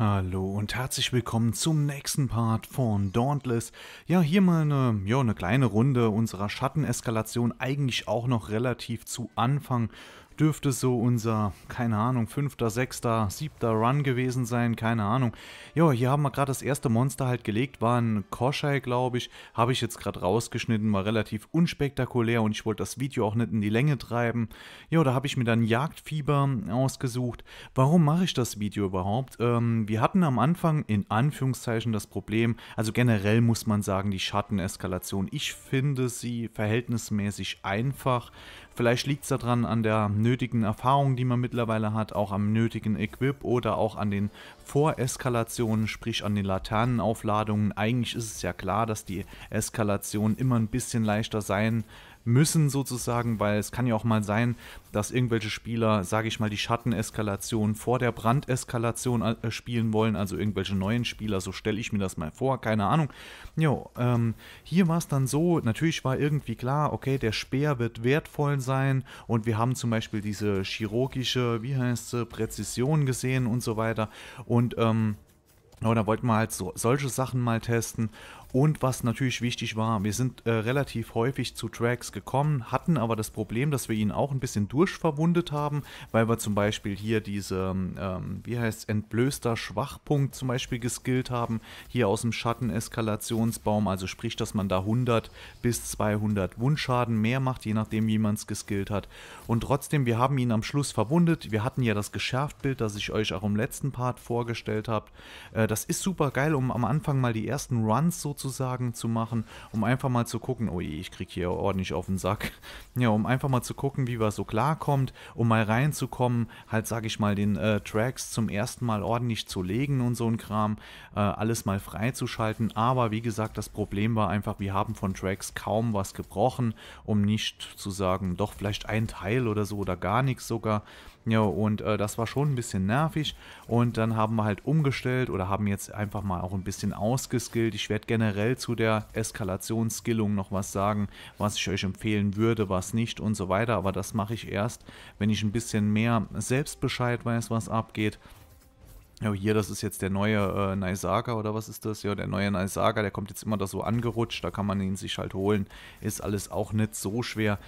Hallo und herzlich willkommen zum nächsten Part von Dauntless. Ja, hier mal eine, ja, eine kleine Runde unserer Schatteneskalation, eigentlich auch noch relativ zu Anfang dürfte so unser, keine Ahnung, fünfter, sechster, siebter Run gewesen sein, keine Ahnung. Ja, hier haben wir gerade das erste Monster halt gelegt, war ein Koschei, glaube ich, habe ich jetzt gerade rausgeschnitten, war relativ unspektakulär und ich wollte das Video auch nicht in die Länge treiben. Ja, da habe ich mir dann Jagdfieber ausgesucht. Warum mache ich das Video überhaupt? Ähm, wir hatten am Anfang in Anführungszeichen das Problem, also generell muss man sagen, die Schatteneskalation, ich finde sie verhältnismäßig einfach, Vielleicht liegt es daran an der nötigen Erfahrung, die man mittlerweile hat, auch am nötigen Equip oder auch an den Voreskalationen, sprich an den Laternenaufladungen. Eigentlich ist es ja klar, dass die Eskalationen immer ein bisschen leichter sein müssen sozusagen, weil es kann ja auch mal sein, dass irgendwelche Spieler, sage ich mal, die Schatteneskalation vor der Brandeskalation äh, spielen wollen, also irgendwelche neuen Spieler, so stelle ich mir das mal vor, keine Ahnung. Jo, ähm, hier war es dann so, natürlich war irgendwie klar, okay, der Speer wird wertvoll sein und wir haben zum Beispiel diese chirurgische, wie heißt sie, Präzision gesehen und so weiter und und ähm, ja, oh, da wollten wir halt so, solche Sachen mal testen. Und was natürlich wichtig war, wir sind äh, relativ häufig zu Tracks gekommen, hatten aber das Problem, dass wir ihn auch ein bisschen durchverwundet haben, weil wir zum Beispiel hier diese, ähm, ähm wie heißt es, entblößter Schwachpunkt zum Beispiel geskillt haben, hier aus dem Schatten-Eskalationsbaum, also sprich, dass man da 100 bis 200 Wundschaden mehr macht, je nachdem, wie man es geskillt hat. Und trotzdem, wir haben ihn am Schluss verwundet, wir hatten ja das Geschärftbild, das ich euch auch im letzten Part vorgestellt habe. Äh, das ist super geil, um am Anfang mal die ersten Runs sozusagen sozusagen zu machen, um einfach mal zu gucken, oh je, ich krieg hier ordentlich auf den Sack. Ja, um einfach mal zu gucken, wie was so klarkommt, um mal reinzukommen, halt sage ich mal den äh, Tracks zum ersten Mal ordentlich zu legen und so ein Kram, äh, alles mal freizuschalten, aber wie gesagt, das Problem war einfach, wir haben von Tracks kaum was gebrochen, um nicht zu sagen, doch vielleicht ein Teil oder so oder gar nichts sogar. Ja, und äh, das war schon ein bisschen nervig und dann haben wir halt umgestellt oder haben jetzt einfach mal auch ein bisschen ausgeskillt. Ich werde generell generell zu der Eskalationsskillung noch was sagen, was ich euch empfehlen würde, was nicht und so weiter. Aber das mache ich erst, wenn ich ein bisschen mehr Selbstbescheid weiß, was abgeht. Ja, hier, das ist jetzt der neue äh, Naisaga oder was ist das? Ja, der neue Naisaga, der kommt jetzt immer da so angerutscht, da kann man ihn sich halt holen. Ist alles auch nicht so schwer.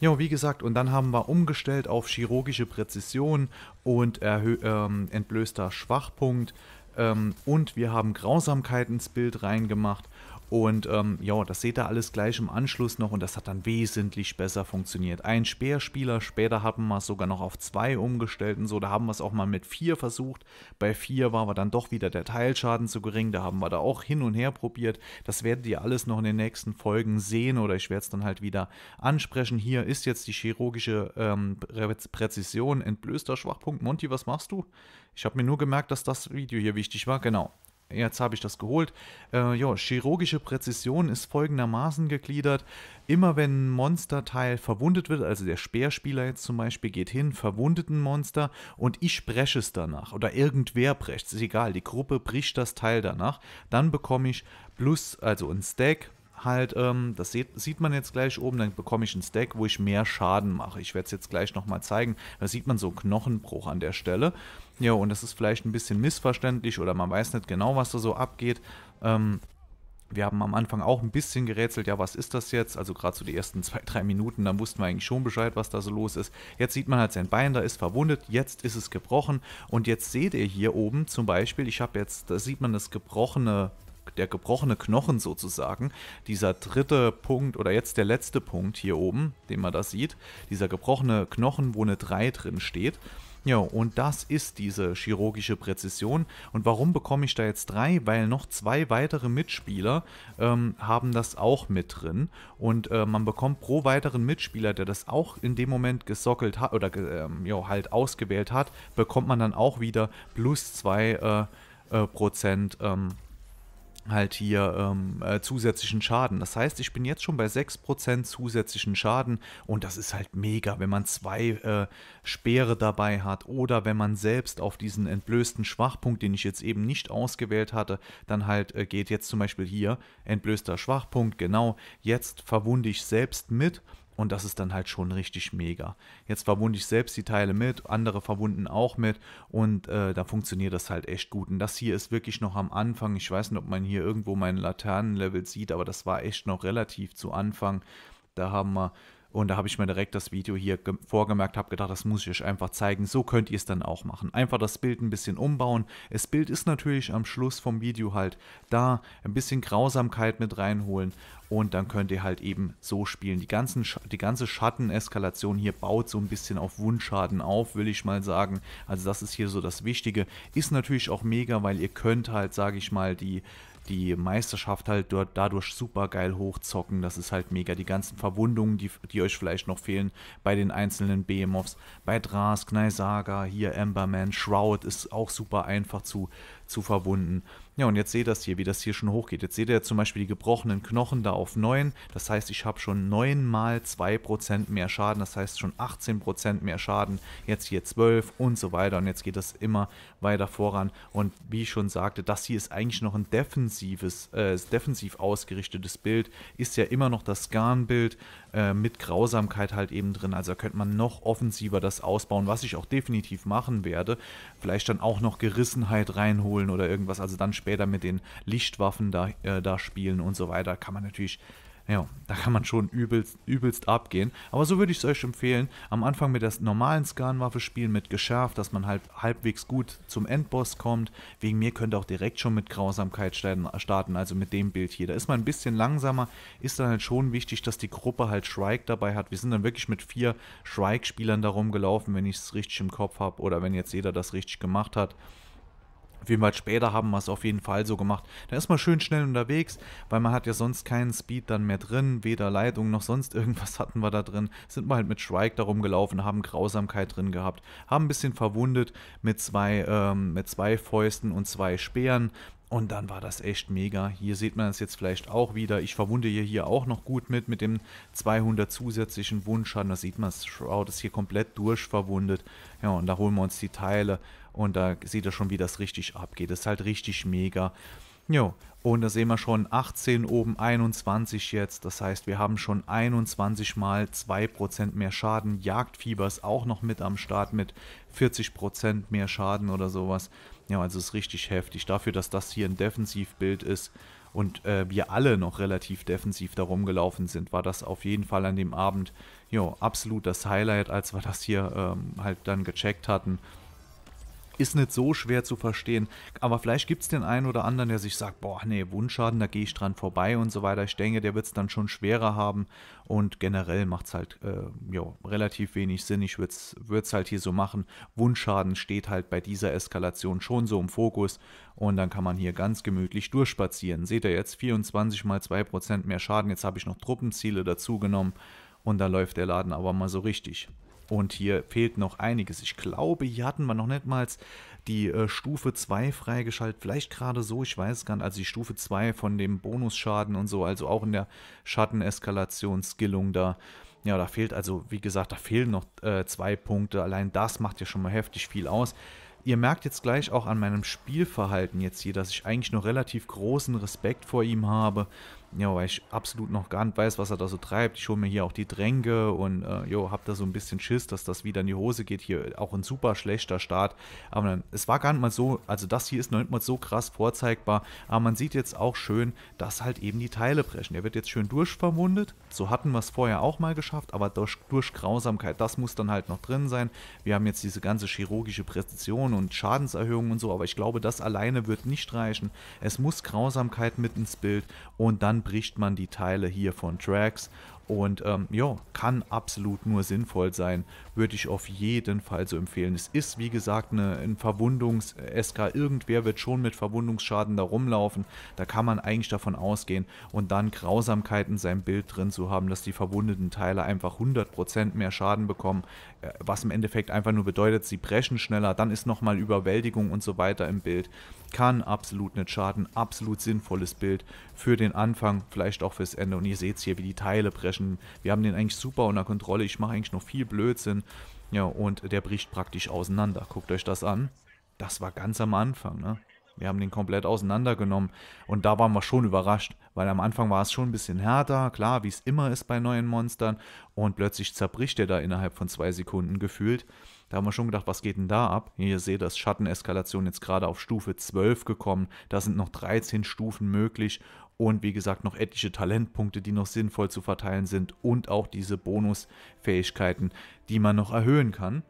Ja, wie gesagt, und dann haben wir umgestellt auf chirurgische Präzision und ähm, entblößter Schwachpunkt. Ähm, und wir haben Grausamkeit ins Bild reingemacht und ähm, ja, das seht ihr alles gleich im Anschluss noch und das hat dann wesentlich besser funktioniert. Ein Speerspieler, später haben wir es sogar noch auf zwei umgestellt und so, da haben wir es auch mal mit vier versucht. Bei vier war aber dann doch wieder der Teilschaden zu gering, da haben wir da auch hin und her probiert. Das werdet ihr alles noch in den nächsten Folgen sehen oder ich werde es dann halt wieder ansprechen. Hier ist jetzt die chirurgische ähm, Präzision, entblößter Schwachpunkt. Monty, was machst du? Ich habe mir nur gemerkt, dass das Video hier wichtig war, genau jetzt habe ich das geholt. Äh, jo, chirurgische Präzision ist folgendermaßen gegliedert. Immer wenn ein Monsterteil verwundet wird, also der Speerspieler jetzt zum Beispiel geht hin, verwundet ein Monster und ich breche es danach oder irgendwer brecht es, ist egal, die Gruppe bricht das Teil danach, dann bekomme ich plus, also ein Stack halt, ähm, das sieht, sieht man jetzt gleich oben, dann bekomme ich ein Stack, wo ich mehr Schaden mache. Ich werde es jetzt gleich nochmal zeigen. Da sieht man so einen Knochenbruch an der Stelle ja, und das ist vielleicht ein bisschen missverständlich oder man weiß nicht genau, was da so abgeht. Ähm, wir haben am Anfang auch ein bisschen gerätselt, ja, was ist das jetzt? Also gerade so die ersten zwei, drei Minuten, dann wussten wir eigentlich schon Bescheid, was da so los ist. Jetzt sieht man halt sein Bein, da ist verwundet, jetzt ist es gebrochen. Und jetzt seht ihr hier oben zum Beispiel, ich habe jetzt, da sieht man das gebrochene der gebrochene Knochen sozusagen, dieser dritte Punkt oder jetzt der letzte Punkt hier oben, den man da sieht, dieser gebrochene Knochen, wo eine 3 drin steht. Ja, und das ist diese chirurgische Präzision. Und warum bekomme ich da jetzt drei? Weil noch zwei weitere Mitspieler ähm, haben das auch mit drin. Und äh, man bekommt pro weiteren Mitspieler, der das auch in dem Moment gesockelt hat oder ähm, jo, halt ausgewählt hat, bekommt man dann auch wieder plus zwei äh, äh, Prozent ähm, halt hier ähm, äh, zusätzlichen Schaden. Das heißt, ich bin jetzt schon bei 6% zusätzlichen Schaden und das ist halt mega, wenn man zwei äh, Speere dabei hat oder wenn man selbst auf diesen entblößten Schwachpunkt, den ich jetzt eben nicht ausgewählt hatte, dann halt äh, geht jetzt zum Beispiel hier entblößter Schwachpunkt, genau, jetzt verwunde ich selbst mit und das ist dann halt schon richtig mega. Jetzt verwunde ich selbst die Teile mit, andere verwunden auch mit und äh, da funktioniert das halt echt gut. Und das hier ist wirklich noch am Anfang. Ich weiß nicht, ob man hier irgendwo mein Laternenlevel sieht, aber das war echt noch relativ zu Anfang. Da haben wir und da habe ich mir direkt das Video hier vorgemerkt, habe gedacht, das muss ich euch einfach zeigen. So könnt ihr es dann auch machen. Einfach das Bild ein bisschen umbauen. Das Bild ist natürlich am Schluss vom Video halt da. Ein bisschen Grausamkeit mit reinholen und dann könnt ihr halt eben so spielen. Die, ganzen, die ganze Schatteneskalation hier baut so ein bisschen auf Wundschaden auf, will ich mal sagen. Also das ist hier so das Wichtige. Ist natürlich auch mega, weil ihr könnt halt, sage ich mal, die die Meisterschaft halt dort dadurch super geil hochzocken. Das ist halt mega. Die ganzen Verwundungen, die, die euch vielleicht noch fehlen bei den einzelnen BMOs, Bei Dras, Saga, hier Emberman, Shroud ist auch super einfach zu zu verwunden. Ja, und jetzt seht ihr das hier, wie das hier schon hochgeht. Jetzt seht ihr zum Beispiel die gebrochenen Knochen da auf 9. Das heißt, ich habe schon 9 mal 2% mehr Schaden. Das heißt schon 18% mehr Schaden. Jetzt hier 12 und so weiter. Und jetzt geht das immer weiter voran. Und wie ich schon sagte, das hier ist eigentlich noch ein defensives, äh, defensiv ausgerichtetes Bild. Ist ja immer noch das Garnbild. Äh, mit Grausamkeit halt eben drin. Also da könnte man noch offensiver das ausbauen, was ich auch definitiv machen werde. Vielleicht dann auch noch Gerissenheit reinholen oder irgendwas. Also dann später mit den Lichtwaffen da, äh, da spielen und so weiter. Kann man natürlich ja, da kann man schon übelst, übelst abgehen. Aber so würde ich es euch empfehlen. Am Anfang mit der normalen Skan-Waffe spielen, mit geschärft, dass man halt halbwegs gut zum Endboss kommt. Wegen mir könnt ihr auch direkt schon mit Grausamkeit äh, starten, also mit dem Bild hier. Da ist man ein bisschen langsamer, ist dann halt schon wichtig, dass die Gruppe halt Shrike dabei hat. Wir sind dann wirklich mit vier Shrike-Spielern darum gelaufen, wenn ich es richtig im Kopf habe oder wenn jetzt jeder das richtig gemacht hat. Wie weit halt später haben wir es auf jeden Fall so gemacht. Da ist man schön schnell unterwegs, weil man hat ja sonst keinen Speed dann mehr drin, weder Leitung noch sonst irgendwas hatten wir da drin. Sind wir halt mit Shrike darum gelaufen, haben Grausamkeit drin gehabt, haben ein bisschen verwundet mit zwei, ähm, mit zwei Fäusten und zwei Speeren. Und dann war das echt mega. Hier sieht man es jetzt vielleicht auch wieder. Ich verwunde hier, hier auch noch gut mit, mit dem 200 zusätzlichen Wundschaden. Da sieht man, Shroud ist hier komplett durchverwundet. Ja, und da holen wir uns die Teile. Und da seht ihr schon, wie das richtig abgeht. Das ist halt richtig mega. Jo, und da sehen wir schon 18 oben, 21 jetzt. Das heißt, wir haben schon 21 mal 2% mehr Schaden. Jagdfieber ist auch noch mit am Start mit 40% mehr Schaden oder sowas. Ja, also ist richtig heftig. Dafür, dass das hier ein Defensivbild ist und äh, wir alle noch relativ defensiv da rumgelaufen sind, war das auf jeden Fall an dem Abend jo, absolut das Highlight, als wir das hier ähm, halt dann gecheckt hatten ist nicht so schwer zu verstehen. Aber vielleicht gibt es den einen oder anderen, der sich sagt, boah, nee, Wundschaden, da gehe ich dran vorbei und so weiter. Ich denke, der wird es dann schon schwerer haben. Und generell macht es halt äh, jo, relativ wenig Sinn. Ich würde es halt hier so machen. Wundschaden steht halt bei dieser Eskalation schon so im Fokus. Und dann kann man hier ganz gemütlich durchspazieren. Seht ihr jetzt 24 mal 2% mehr Schaden. Jetzt habe ich noch Truppenziele dazu genommen. Und da läuft der Laden aber mal so richtig. Und hier fehlt noch einiges. Ich glaube, hier hatten wir noch nicht mal die äh, Stufe 2 freigeschaltet. Vielleicht gerade so, ich weiß gar nicht. Also die Stufe 2 von dem Bonusschaden und so. Also auch in der Schatteneskalationsskillung da. Ja, da fehlt also, wie gesagt, da fehlen noch äh, zwei Punkte. Allein das macht ja schon mal heftig viel aus. Ihr merkt jetzt gleich auch an meinem Spielverhalten jetzt hier, dass ich eigentlich noch relativ großen Respekt vor ihm habe ja, weil ich absolut noch gar nicht weiß, was er da so treibt. Ich hole mir hier auch die Tränke und äh, jo, hab da so ein bisschen Schiss, dass das wieder in die Hose geht. Hier auch ein super schlechter Start. Aber dann, es war gar nicht mal so, also das hier ist noch nicht mal so krass vorzeigbar. Aber man sieht jetzt auch schön, dass halt eben die Teile brechen. Er wird jetzt schön durchverwundet. So hatten wir es vorher auch mal geschafft, aber durch, durch Grausamkeit, das muss dann halt noch drin sein. Wir haben jetzt diese ganze chirurgische Präzision und Schadenserhöhung und so, aber ich glaube, das alleine wird nicht reichen. Es muss Grausamkeit mit ins Bild und dann bricht man die Teile hier von Tracks und ähm, ja, kann absolut nur sinnvoll sein. Würde ich auf jeden Fall so empfehlen. Es ist, wie gesagt, eine, ein Verwundungs-SK. Äh, irgendwer wird schon mit Verwundungsschaden da rumlaufen. Da kann man eigentlich davon ausgehen. Und dann Grausamkeiten in seinem Bild drin zu haben, dass die verwundeten Teile einfach 100% mehr Schaden bekommen. Äh, was im Endeffekt einfach nur bedeutet, sie brechen schneller. Dann ist nochmal Überwältigung und so weiter im Bild. Kann absolut nicht schaden. Absolut sinnvolles Bild für den Anfang, vielleicht auch fürs Ende. Und ihr seht hier, wie die Teile brechen Anführungszeichen, wir haben den eigentlich super unter Kontrolle, ich mache eigentlich noch viel Blödsinn. Ja, und der bricht praktisch auseinander. Guckt euch das an. Das war ganz am Anfang, ne? Wir haben den komplett auseinandergenommen und da waren wir schon überrascht, weil am Anfang war es schon ein bisschen härter, klar, wie es immer ist bei neuen Monstern und plötzlich zerbricht er da innerhalb von zwei Sekunden gefühlt. Da haben wir schon gedacht, was geht denn da ab? Hier, ihr seht, das Schatteneskalation jetzt gerade auf Stufe 12 gekommen, da sind noch 13 Stufen möglich und wie gesagt noch etliche Talentpunkte, die noch sinnvoll zu verteilen sind und auch diese Bonusfähigkeiten, die man noch erhöhen kann.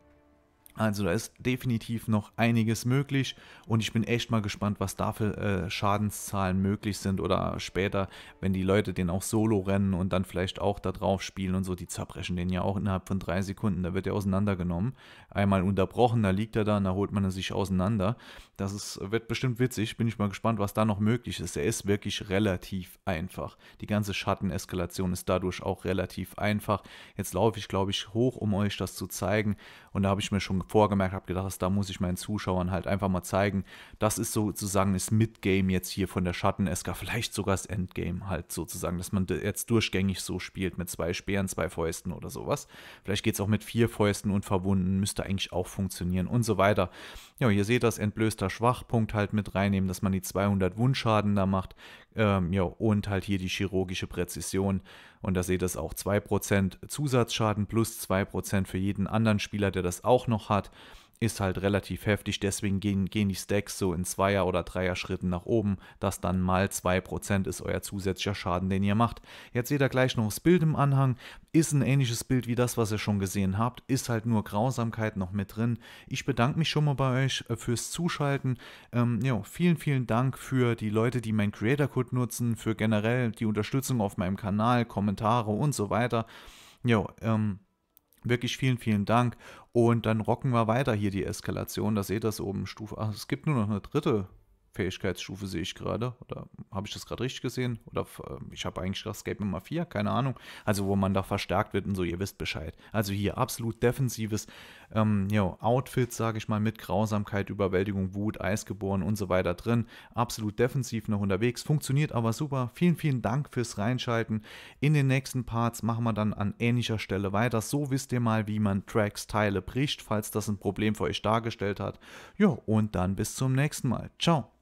Also da ist definitiv noch einiges möglich und ich bin echt mal gespannt, was da für äh, Schadenszahlen möglich sind oder später, wenn die Leute den auch solo rennen und dann vielleicht auch da drauf spielen und so, die zerbrechen den ja auch innerhalb von drei Sekunden, da wird er auseinandergenommen. Einmal unterbrochen, da liegt er da und da holt man er sich auseinander. Das ist, wird bestimmt witzig, bin ich mal gespannt, was da noch möglich ist. Er ist wirklich relativ einfach. Die ganze Schatteneskalation ist dadurch auch relativ einfach. Jetzt laufe ich, glaube ich, hoch, um euch das zu zeigen und da habe ich mir schon vorgemerkt, habe gedacht, da muss ich meinen Zuschauern halt einfach mal zeigen, das ist sozusagen das Midgame jetzt hier von der Schatten-Eska, vielleicht sogar das Endgame halt sozusagen, dass man jetzt durchgängig so spielt mit zwei Speeren, zwei Fäusten oder sowas. Vielleicht geht es auch mit vier Fäusten und Verwunden, müsste eigentlich auch funktionieren und so weiter. Ja, hier seht ihr das, entblößter Schwachpunkt halt mit reinnehmen, dass man die 200 Wundschaden da macht. Ähm, ja, und halt hier die chirurgische Präzision. Und da seht ihr es auch 2% Zusatzschaden plus 2% für jeden anderen Spieler, der das auch noch hat ist halt relativ heftig, deswegen gehen, gehen die Stacks so in Zweier- oder Dreier-Schritten nach oben, dass dann mal 2% ist euer zusätzlicher Schaden, den ihr macht. Jetzt seht ihr gleich noch das Bild im Anhang, ist ein ähnliches Bild wie das, was ihr schon gesehen habt, ist halt nur Grausamkeit noch mit drin. Ich bedanke mich schon mal bei euch äh, fürs Zuschalten. Ähm, jo, vielen, vielen Dank für die Leute, die meinen Creator Code nutzen, für generell die Unterstützung auf meinem Kanal, Kommentare und so weiter. Jo, ähm, Wirklich vielen, vielen Dank. Und dann rocken wir weiter hier die Eskalation. Da seht ihr es oben. Stufe. Ach, es gibt nur noch eine dritte Fähigkeitsstufe sehe ich gerade. Oder habe ich das gerade richtig gesehen? Oder ähm, ich habe eigentlich das Escape Nummer 4, keine Ahnung. Also, wo man da verstärkt wird und so, ihr wisst Bescheid. Also hier absolut defensives ähm, yo, Outfit, sage ich mal, mit Grausamkeit, Überwältigung, Wut, Eisgeboren und so weiter drin. Absolut defensiv noch unterwegs. Funktioniert aber super. Vielen, vielen Dank fürs Reinschalten. In den nächsten Parts machen wir dann an ähnlicher Stelle weiter. So wisst ihr mal, wie man Tracks Teile bricht, falls das ein Problem für euch dargestellt hat. Ja, und dann bis zum nächsten Mal. Ciao.